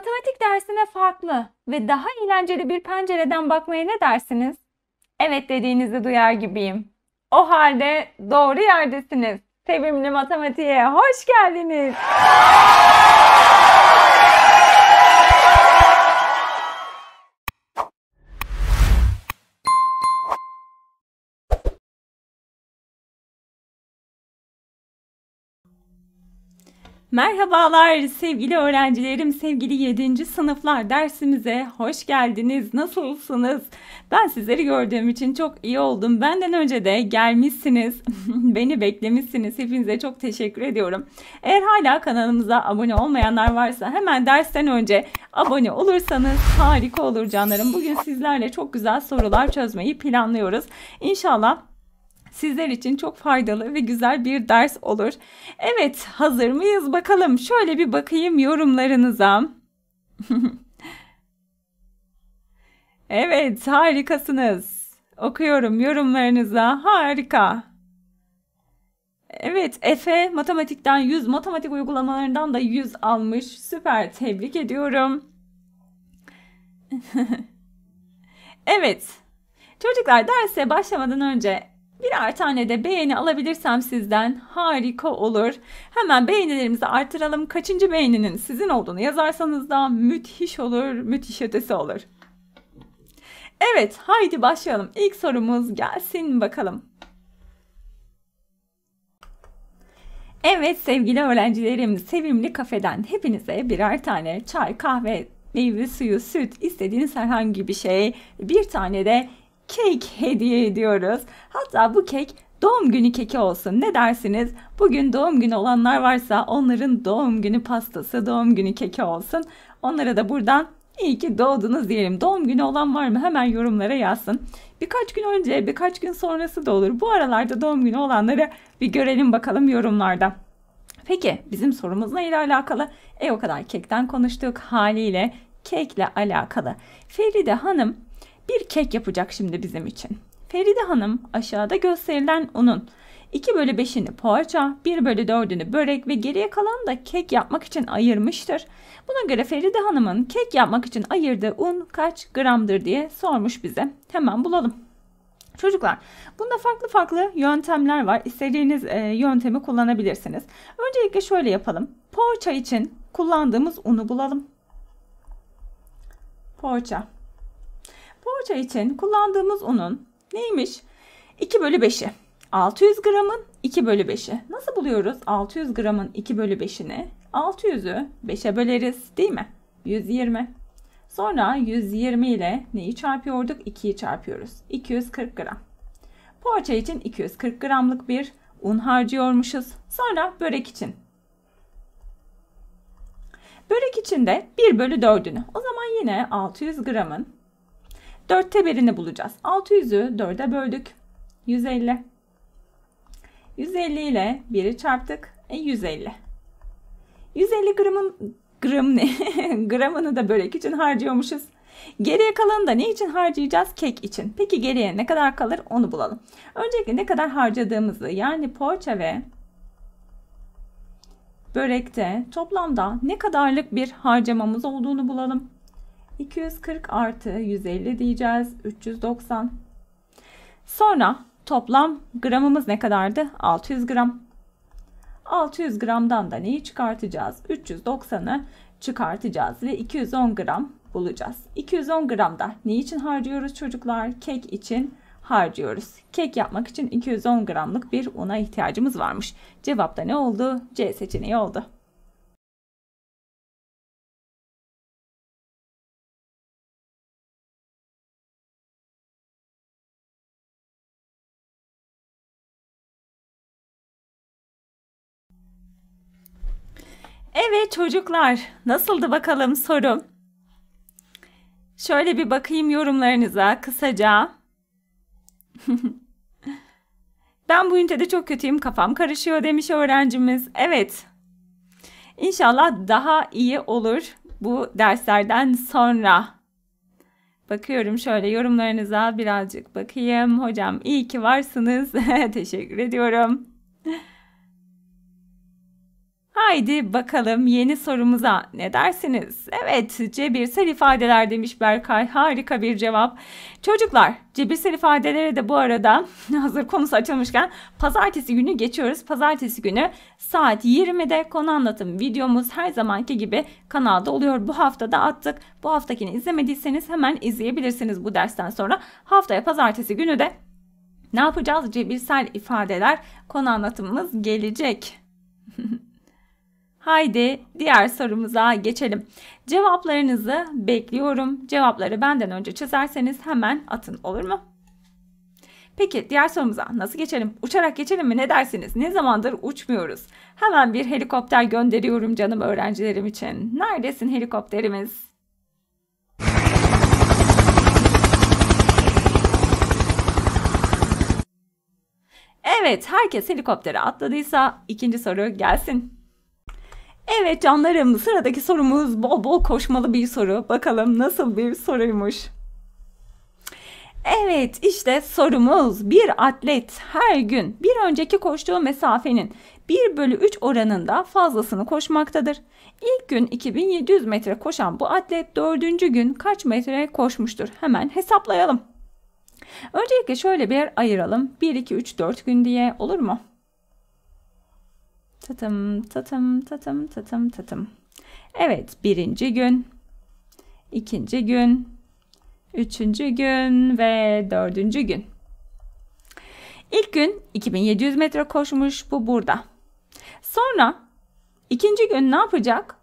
matematik dersine farklı ve daha eğlenceli bir pencereden bakmaya ne dersiniz? Evet dediğinizi duyar gibiyim. O halde doğru yerdesiniz. Sevimli matematiğe hoş geldiniz. Merhabalar sevgili öğrencilerim, sevgili 7. sınıflar dersimize hoş geldiniz. Nasılsınız? Ben sizleri gördüğüm için çok iyi oldum. Benden önce de gelmişsiniz, beni beklemişsiniz. Hepinize çok teşekkür ediyorum. Eğer hala kanalımıza abone olmayanlar varsa hemen dersten önce abone olursanız harika olur canlarım. Bugün sizlerle çok güzel sorular çözmeyi planlıyoruz. İnşallah sizler için çok faydalı ve güzel bir ders olur. Evet hazır mıyız bakalım şöyle bir bakayım yorumlarınıza. evet harikasınız. Okuyorum yorumlarınıza harika. Evet Efe matematikten 100 matematik uygulamalarından da 100 almış. Süper tebrik ediyorum. evet. Çocuklar derse başlamadan önce Birer tane de beğeni alabilirsem sizden harika olur. Hemen beğenilerimizi artıralım. Kaçıncı beğeninin sizin olduğunu yazarsanız da müthiş olur, müthiş ötesi olur. Evet, haydi başlayalım. İlk sorumuz gelsin bakalım. Evet sevgili öğrencilerim, sevimli kafeden hepinize birer tane çay, kahve, meyve suyu, süt, istediğiniz herhangi bir şey, bir tane de kek hediye ediyoruz. Hatta bu kek doğum günü keki olsun. Ne dersiniz? Bugün doğum günü olanlar varsa onların doğum günü pastası, doğum günü keki olsun. Onlara da buradan iyi ki doğdunuz diyelim. Doğum günü olan var mı? Hemen yorumlara yazsın. Birkaç gün önce, birkaç gün sonrası da olur. Bu aralarda doğum günü olanları bir görelim bakalım yorumlarda. Peki bizim sorumuz neyle alakalı? E o kadar kekten konuştuk haliyle kekle alakalı. Feride Hanım bir kek yapacak şimdi bizim için. Feride Hanım aşağıda gösterilen unun 2 bölü 5'ini poğaça, 1 bölü 4'ünü börek ve geriye kalan da kek yapmak için ayırmıştır. Buna göre Feride Hanım'ın kek yapmak için ayırdığı un kaç gramdır diye sormuş bize. Hemen bulalım. Çocuklar bunda farklı farklı yöntemler var. İstediğiniz e, yöntemi kullanabilirsiniz. Öncelikle şöyle yapalım. Poğaça için kullandığımız unu bulalım. Poğaça Poğaça için kullandığımız unun neymiş? 2 bölü 5'i. 600 gramın 2 bölü 5'i. Nasıl buluyoruz 600 gramın 2 bölü 5'ini? 600'ü 5'e böleriz değil mi? 120. Sonra 120 ile neyi çarpıyorduk? 2'yi çarpıyoruz. 240 gram. Poğaça için 240 gramlık bir un harcıyormuşuz. Sonra börek için. Börek için de 1 bölü 4'ünü. O zaman yine 600 gramın Dörtte birini bulacağız. 600'ü 4'e böldük. 150. 150 ile 1'i çarptık. E 150. 150 gramın gram ne? gramını da börek için harcıyormuşuz. Geriye kalanı da ne için harcayacağız? Kek için. Peki geriye ne kadar kalır onu bulalım. Öncelikle ne kadar harcadığımızı yani poğaça ve börekte toplamda ne kadarlık bir harcamamız olduğunu bulalım. 240 artı 150 diyeceğiz. 390. Sonra toplam gramımız ne kadardı? 600 gram. 600 gramdan da neyi çıkartacağız? 390'ı çıkartacağız ve 210 gram bulacağız. 210 gram da ne için harcıyoruz çocuklar? Kek için harcıyoruz. Kek yapmak için 210 gramlık bir una ihtiyacımız varmış. Cevapta ne oldu? C seçeneği oldu. çocuklar nasıldı bakalım sorum. Şöyle bir bakayım yorumlarınıza kısaca. ben bu ünitede çok kötüyüm kafam karışıyor demiş öğrencimiz. Evet İnşallah daha iyi olur bu derslerden sonra. Bakıyorum şöyle yorumlarınıza birazcık bakayım. Hocam iyi ki varsınız. Teşekkür ediyorum. Haydi bakalım yeni sorumuza ne dersiniz? Evet cebirsel ifadeler demiş Berkay. Harika bir cevap. Çocuklar cebirsel ifadelere de bu arada hazır konusu açılmışken pazartesi günü geçiyoruz. Pazartesi günü saat 20'de konu anlatım videomuz her zamanki gibi kanalda oluyor. Bu hafta da attık. Bu haftakini izlemediyseniz hemen izleyebilirsiniz bu dersten sonra. Haftaya pazartesi günü de ne yapacağız? Cebirsel ifadeler konu anlatımımız gelecek. Haydi diğer sorumuza geçelim. Cevaplarınızı bekliyorum. Cevapları benden önce çizerseniz hemen atın olur mu? Peki diğer sorumuza nasıl geçelim? Uçarak geçelim mi ne dersiniz? Ne zamandır uçmuyoruz? Hemen bir helikopter gönderiyorum canım öğrencilerim için. Neredesin helikopterimiz? Evet herkes helikoptere atladıysa ikinci soru gelsin. Evet canlarım sıradaki sorumuz bol bol koşmalı bir soru. Bakalım nasıl bir soruymuş. Evet işte sorumuz bir atlet her gün bir önceki koştuğu mesafenin 1 bölü 3 oranında fazlasını koşmaktadır. İlk gün 2700 metre koşan bu atlet dördüncü gün kaç metre koşmuştur? Hemen hesaplayalım. Öncelikle şöyle bir ayıralım. 1, 2, 3, 4 gün diye olur mu? Tatım tatım tatım tatım tatım. Evet birinci gün, ikinci gün, üçüncü gün ve dördüncü gün. İlk gün 2700 metre koşmuş bu burada. Sonra ikinci gün ne yapacak?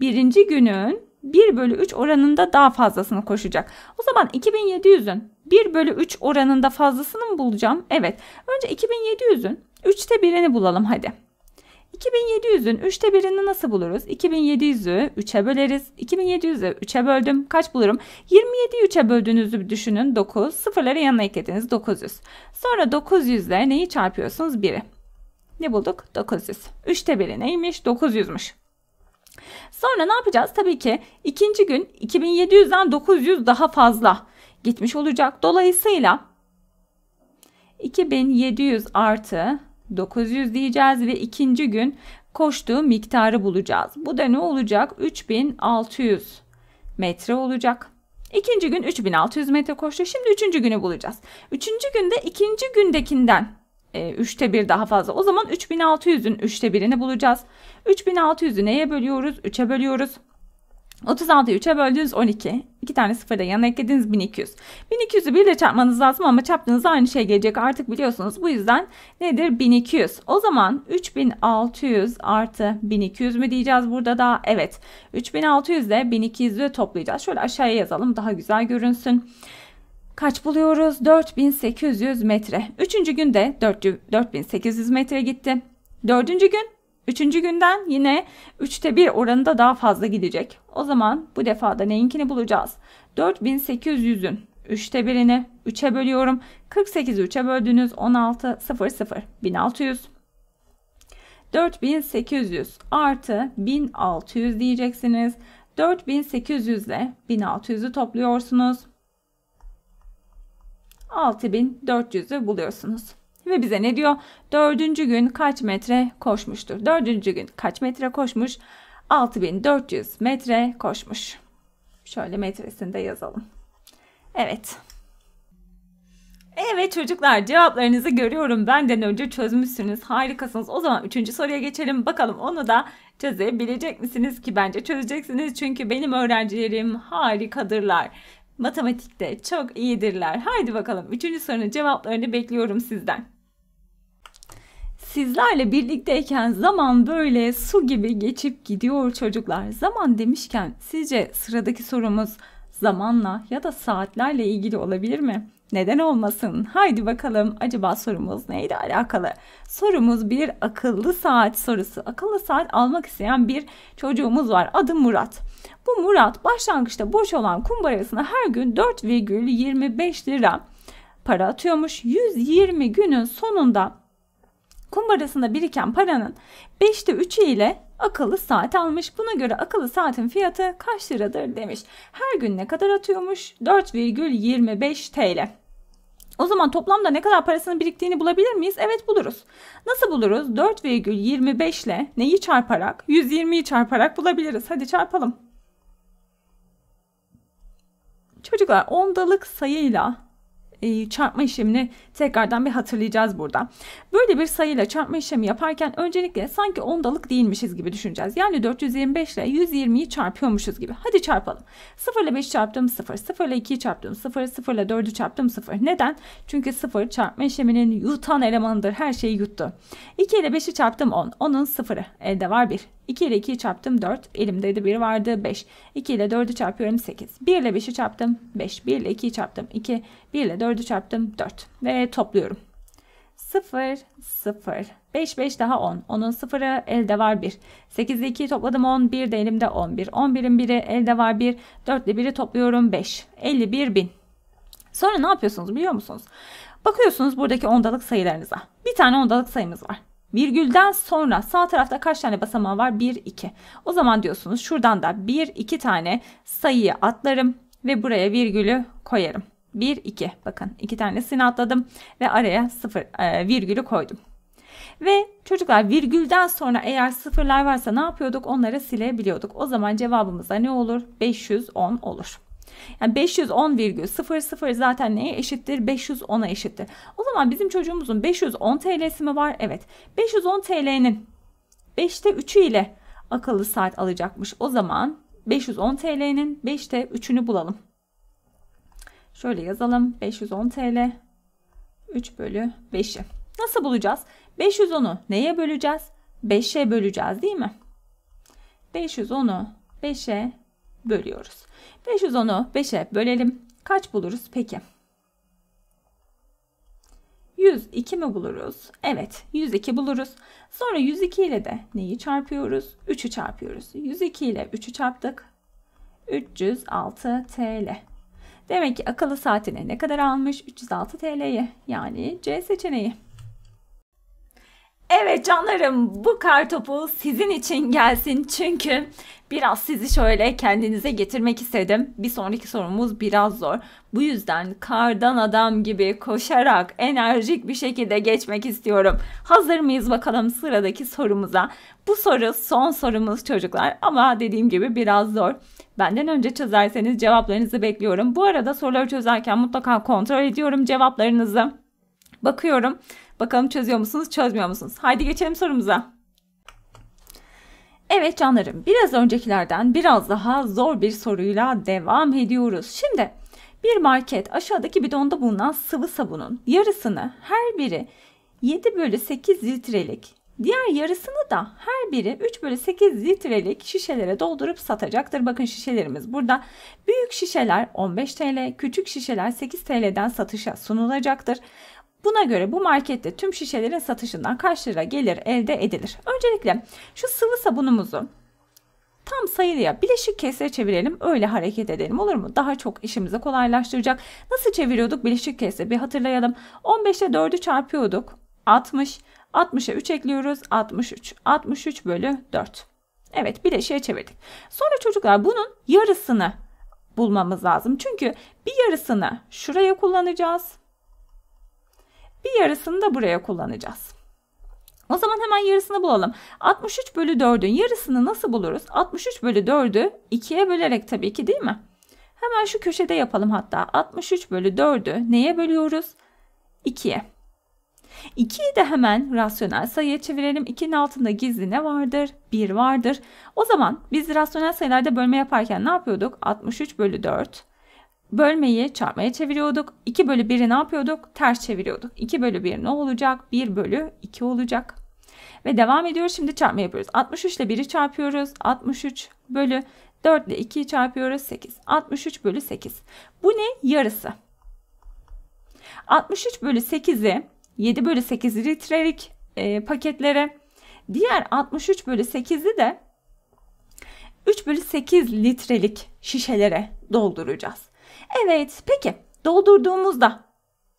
Birinci günün 1 bölü 3 oranında daha fazlasını koşacak. O zaman 2700'ün 1 bölü 3 oranında fazlasını mı bulacağım? Evet. Önce 2700'ün 3'te 1'ini bulalım hadi. 2700'ün 3'te birini nasıl buluruz? 2700'ü 3'e böleriz. 2700'ü 3'e böldüm. Kaç bulurum? 27'yi 3'e böldüğünüzü düşünün. 9. Sıfırları yanına eklediniz. 900. Sonra 900'le neyi çarpıyorsunuz? 1'i. Ne bulduk? 900. 3'te biri neymiş? 900'müş. Sonra ne yapacağız? Tabii ki ikinci gün 2700'den 900 daha fazla gitmiş olacak. Dolayısıyla 2700 artı 900 diyeceğiz ve ikinci gün koştuğu miktarı bulacağız. Bu da ne olacak? 3600 metre olacak. İkinci gün 3600 metre koştu. Şimdi üçüncü günü bulacağız. Üçüncü günde ikinci gündekinden e, üçte bir daha fazla. O zaman 3600'ün üçte birini bulacağız. 3600'ü neye bölüyoruz? 3'e bölüyoruz. 36'yı 3'e böldüğünüz 12. 2 tane sıfırla yanına eklediğiniz 1200. 1200'ü 1 ile çarpmanız lazım ama çarptığınızda aynı şey gelecek artık biliyorsunuz. Bu yüzden nedir? 1200. O zaman 3600 artı 1200 mü diyeceğiz burada da? Evet. 3600 ile 1200'ü toplayacağız. Şöyle aşağıya yazalım daha güzel görünsün kaç buluyoruz? 4800 metre. Üçüncü günde 4800 metre gitti. Dördüncü gün Üçüncü günden yine 3'te 1 oranında daha fazla gidecek. O zaman bu defa da neyinkini bulacağız. 4800'ün 3'te 1'ini 3'e bölüyorum. 48'i 3'e böldünüz 16 0 0 1600. 4800 artı 1600 diyeceksiniz. 4800 ile 1600'ü topluyorsunuz. 6400'ü buluyorsunuz. Ve bize ne diyor? Dördüncü gün kaç metre koşmuştur? Dördüncü gün kaç metre koşmuş? 6400 metre koşmuş. Şöyle metresini de yazalım. Evet. Evet çocuklar cevaplarınızı görüyorum. Benden önce çözmüşsünüz. Harikasınız. O zaman üçüncü soruya geçelim. Bakalım onu da çözebilecek misiniz ki bence çözeceksiniz. Çünkü benim öğrencilerim harikadırlar. Matematikte çok iyidirler. Haydi bakalım üçüncü sorunun cevaplarını bekliyorum sizden. Sizlerle birlikteyken zaman böyle su gibi geçip gidiyor çocuklar. Zaman demişken sizce sıradaki sorumuz zamanla ya da saatlerle ilgili olabilir mi? Neden olmasın? Haydi bakalım acaba sorumuz neyle alakalı? Sorumuz bir akıllı saat sorusu. Akıllı saat almak isteyen bir çocuğumuz var. Adı Murat. Bu Murat başlangıçta boş olan kumbarasına her gün 4,25 lira para atıyormuş. 120 günün sonunda kumbarasında biriken paranın 5'te 3'ü ile akıllı saat almış. Buna göre akıllı saatin fiyatı kaç liradır demiş. Her gün ne kadar atıyormuş? 4,25 TL. O zaman toplamda ne kadar parasının biriktiğini bulabilir miyiz? Evet buluruz. Nasıl buluruz? 4,25 ile neyi çarparak? 120'yi çarparak bulabiliriz. Hadi çarpalım. Çocuklar ondalık sayıyla e, çarpma işlemini tekrardan bir hatırlayacağız burada. Böyle bir sayıyla çarpma işlemi yaparken öncelikle sanki ondalık değilmişiz gibi düşüneceğiz. Yani 425 ile 120'yi çarpıyormuşuz gibi. Hadi çarpalım. 0 ile 5 çarptım 0, 0 ile 2 çarptım 0, 0 ile 4'ü çarptım 0. Neden? Çünkü 0 çarpma işleminin yutan elemanıdır. Her şeyi yuttu. 2 ile 5'i çarptım 10. Onun 0'ı. Elde var 1. 2 ile 2'yi çarptım 4. Elimde de 1 vardı 5. 2 ile 4'ü çarpıyorum 8. 1 ile 5'i çarptım 5. 1 ile 2'yi çarptım 2. 1 ile 4'ü çarptım 4. Ve topluyorum. 0, 0. 5, 5 daha 10. Onun 0'ı elde var 1. 8 ile 2'yi topladım 10. 1 de elimde 11. 11'in 1'i elde var 1. 4 ile 1'i topluyorum 5. 51 bin. Sonra ne yapıyorsunuz biliyor musunuz? Bakıyorsunuz buradaki ondalık sayılarınıza. Bir tane ondalık sayımız var. Virgülden sonra sağ tarafta kaç tane basamağı var? 1, 2. O zaman diyorsunuz şuradan da 1, 2 tane sayıyı atlarım ve buraya virgülü koyarım. 1, 2. Bakın 2 tanesini atladım ve araya 0 e, virgülü koydum. Ve çocuklar virgülden sonra eğer sıfırlar varsa ne yapıyorduk? Onları silebiliyorduk. O zaman cevabımızda ne olur? 510 olur. Yani 510,00 zaten neye eşittir? 510'a eşittir. O zaman bizim çocuğumuzun 510 TL'si mi var? Evet. 510 TL'nin 5'te 3'ü ile akıllı saat alacakmış. O zaman 510 TL'nin 5'te 3'ünü bulalım. Şöyle yazalım. 510 TL 3 bölü 5'i. Nasıl bulacağız? 510'u neye böleceğiz? 5'e böleceğiz değil mi? 510'u 5'e bölüyoruz. 510'u 5'e bölelim. Kaç buluruz peki? 102 mi buluruz? Evet 102 buluruz. Sonra 102 ile de neyi çarpıyoruz? 3'ü çarpıyoruz. 102 ile 3'ü çarptık. 306 TL. Demek ki akıllı saatine ne kadar almış? 306 TL'yi. yani C seçeneği. Evet canlarım bu kar topu sizin için gelsin çünkü biraz sizi şöyle kendinize getirmek istedim. Bir sonraki sorumuz biraz zor. Bu yüzden kardan adam gibi koşarak enerjik bir şekilde geçmek istiyorum. Hazır mıyız bakalım sıradaki sorumuza? Bu soru son sorumuz çocuklar ama dediğim gibi biraz zor. Benden önce çözerseniz cevaplarınızı bekliyorum. Bu arada soruları çözerken mutlaka kontrol ediyorum cevaplarınızı. Bakıyorum Bakalım çözüyor musunuz, çözmüyor musunuz? Haydi geçelim sorumuza. Evet canlarım, biraz öncekilerden biraz daha zor bir soruyla devam ediyoruz. Şimdi bir market aşağıdaki bidonda bulunan sıvı sabunun yarısını her biri 7 bölü 8 litrelik Diğer yarısını da her biri 3 bölü 8 litrelik şişelere doldurup satacaktır. Bakın şişelerimiz burada. Büyük şişeler 15 TL, küçük şişeler 8 TL'den satışa sunulacaktır. Buna göre bu markette tüm şişelerin satışından kaç lira gelir elde edilir? Öncelikle şu sıvı sabunumuzu tam sayılıya bileşik kesre çevirelim öyle hareket edelim olur mu? Daha çok işimizi kolaylaştıracak. Nasıl çeviriyorduk bileşik kesre bir hatırlayalım. 15'e 4'ü çarpıyorduk. 60. 60'a 3 ekliyoruz. 63. 63 bölü 4. Evet bileşiğe çevirdik. Sonra çocuklar bunun yarısını bulmamız lazım. Çünkü bir yarısını şuraya kullanacağız. Bir yarısını da buraya kullanacağız. O zaman hemen yarısını bulalım. 63 bölü 4'ün yarısını nasıl buluruz? 63 bölü 4'ü 2'ye bölerek tabii ki değil mi? Hemen şu köşede yapalım hatta. 63 bölü 4'ü neye bölüyoruz? 2'ye. 2'yi de hemen rasyonel sayıya çevirelim. 2'nin altında gizli ne vardır? 1 vardır. O zaman biz rasyonel sayılarda bölme yaparken ne yapıyorduk? 63 bölü 4 bölmeyi çarpmaya çeviriyorduk. 2 bölü 1'i ne yapıyorduk? Ters çeviriyorduk. 2 bölü 1 ne olacak? 1 bölü 2 olacak. Ve devam ediyoruz. Şimdi çarpma yapıyoruz. 63 ile 1'i çarpıyoruz. 63 bölü 4 ile 2'yi çarpıyoruz. 8. 63 bölü 8. Bu ne? Yarısı. 63 bölü 8'i 7 bölü 8 litrelik e, paketlere diğer 63 bölü 8'i de 3 bölü 8 litrelik şişelere dolduracağız. Evet peki doldurduğumuzda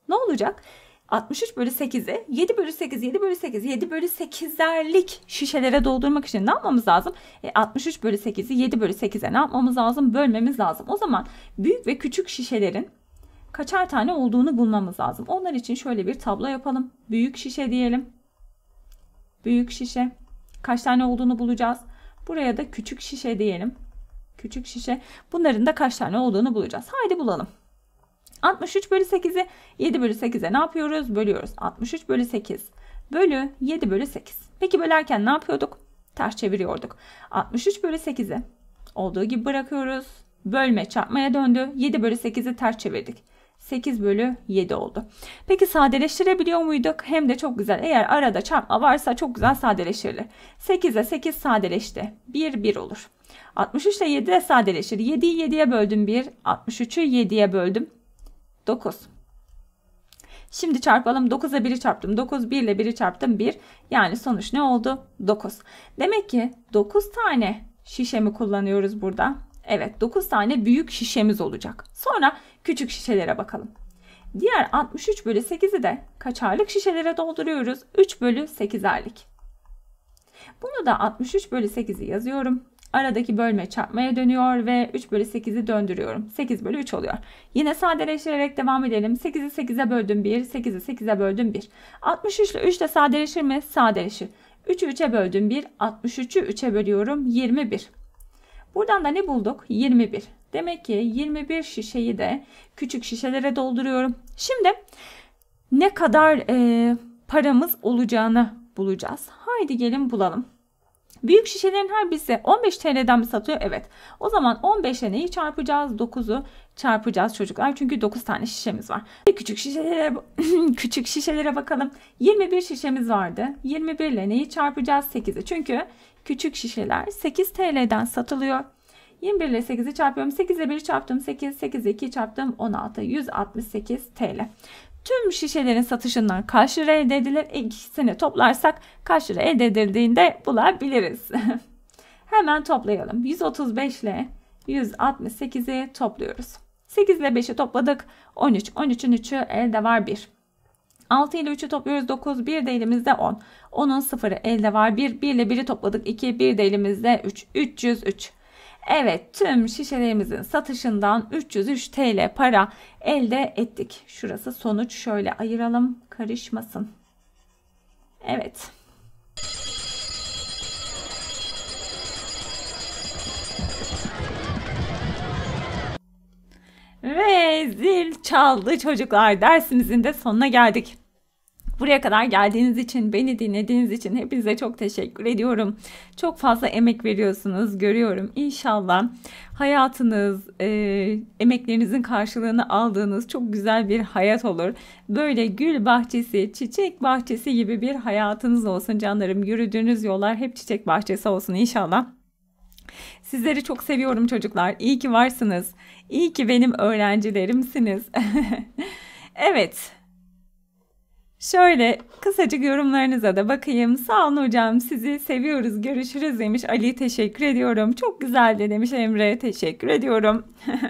ne olacak? 63 bölü 8'i 7 bölü 8, 7 bölü 8, 7 bölü 8'lerlik şişelere doldurmak için ne yapmamız lazım? E, 63 bölü 8'i 7 bölü 8'e ne yapmamız lazım? Bölmemiz lazım. O zaman büyük ve küçük şişelerin kaçar tane olduğunu bulmamız lazım. Onlar için şöyle bir tablo yapalım. Büyük şişe diyelim. Büyük şişe. Kaç tane olduğunu bulacağız. Buraya da küçük şişe diyelim küçük şişe. Bunların da kaç tane olduğunu bulacağız. Haydi bulalım. 63 bölü 8'i 7 bölü 8'e ne yapıyoruz? Bölüyoruz. 63 bölü 8 bölü 7 bölü 8. Peki bölerken ne yapıyorduk? Ters çeviriyorduk. 63 bölü 8'i olduğu gibi bırakıyoruz. Bölme çarpmaya döndü. 7 bölü 8'i ters çevirdik. 8 bölü 7 oldu. Peki sadeleştirebiliyor muyduk? Hem de çok güzel. Eğer arada çarpma varsa çok güzel sadeleştirilir. 8'e 8 sadeleşti. 1 1 olur. 63 ile 7 de sadeleşir. 7'yi 7'ye böldüm 1. 63'ü 7'ye böldüm. 9. Şimdi çarpalım. 9'a 1'i çarptım. 9 1 ile 1'i çarptım 1. Yani sonuç ne oldu? 9. Demek ki 9 tane şişemi kullanıyoruz burada. Evet 9 tane büyük şişemiz olacak. Sonra küçük şişelere bakalım. Diğer 63 bölü 8'i de kaç aylık şişelere dolduruyoruz. 3 bölü 8 aylık. Bunu da 63 bölü 8'i yazıyorum aradaki bölme çarpmaya dönüyor ve 3 bölü 8'i döndürüyorum. 8 bölü 3 oluyor. Yine sadeleştirerek devam edelim. 8'i 8'e böldüm 1, 8'i 8'e böldüm 1. 63 ile 3 de sadeleşir mi? Sadeleşir. 3'ü 3'e böldüm 1, 63'ü 3'e bölüyorum 21. Buradan da ne bulduk? 21. Demek ki 21 şişeyi de küçük şişelere dolduruyorum. Şimdi ne kadar e, paramız olacağını bulacağız. Haydi gelin bulalım. Büyük şişelerin her birisi 15 TL'den mi satıyor? Evet. O zaman 15 ile neyi çarpacağız? 9'u çarpacağız çocuklar. Çünkü 9 tane şişemiz var. Küçük şişelere küçük şişelere bakalım. 21 şişemiz vardı. 21 ile neyi çarpacağız? 8'i. Çünkü küçük şişeler 8 TL'den satılıyor. 21 ile 8'i çarpıyorum. 8 ile 1 çarptım 8, 8 ile 2 çarptım 16, 168 TL tüm şişelerin satışından kaç lira elde edilir? E, ikisini toplarsak kaç lira elde edildiğinde bulabiliriz. Hemen toplayalım. 135 ile 168'i topluyoruz. 8 ile 5'i topladık. 13. 13'ün 3'ü elde var 1. 6 ile 3'ü topluyoruz 9. 1 de elimizde 10. 10'un 0'ı elde var 1. 1 ile 1'i topladık 2. 1 de elimizde 3. 303. Evet tüm şişelerimizin satışından 303 TL para elde ettik. Şurası sonuç şöyle ayıralım karışmasın. Evet. Ve zil çaldı çocuklar dersimizin de sonuna geldik. Buraya kadar geldiğiniz için, beni dinlediğiniz için hepinize çok teşekkür ediyorum. Çok fazla emek veriyorsunuz, görüyorum. İnşallah hayatınız, e, emeklerinizin karşılığını aldığınız çok güzel bir hayat olur. Böyle gül bahçesi, çiçek bahçesi gibi bir hayatınız olsun canlarım. Yürüdüğünüz yollar hep çiçek bahçesi olsun inşallah. Sizleri çok seviyorum çocuklar. İyi ki varsınız. İyi ki benim öğrencilerimsiniz. evet. Şöyle kısacık yorumlarınıza da bakayım. Sağ olun hocam sizi seviyoruz görüşürüz demiş Ali teşekkür ediyorum. Çok güzeldi demiş Emre teşekkür ediyorum.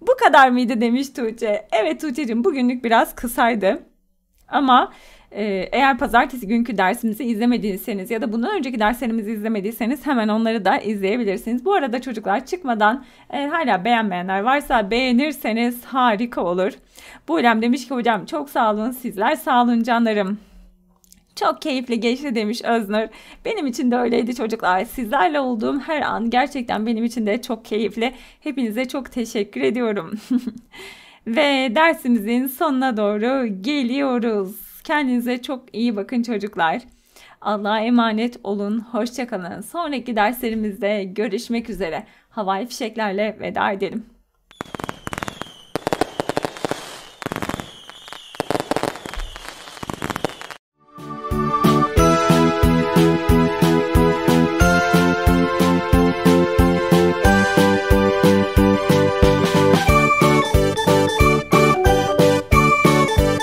Bu kadar mıydı demiş Tuğçe. Evet Tuğçe'cim bugünlük biraz kısaydı. Ama ee, eğer pazartesi günkü dersimizi izlemediyseniz ya da bundan önceki derslerimizi izlemediyseniz hemen onları da izleyebilirsiniz. Bu arada çocuklar çıkmadan eğer hala beğenmeyenler varsa beğenirseniz harika olur. Buğrem demiş ki hocam çok sağ olun sizler sağ olun canlarım. Çok keyifli geçti demiş Öznur. Benim için de öyleydi çocuklar. Sizlerle olduğum her an gerçekten benim için de çok keyifli. Hepinize çok teşekkür ediyorum. Ve dersimizin sonuna doğru geliyoruz. Kendinize çok iyi bakın çocuklar. Allah'a emanet olun. Hoşçakalın. Sonraki derslerimizde görüşmek üzere. Havai fişeklerle veda edelim.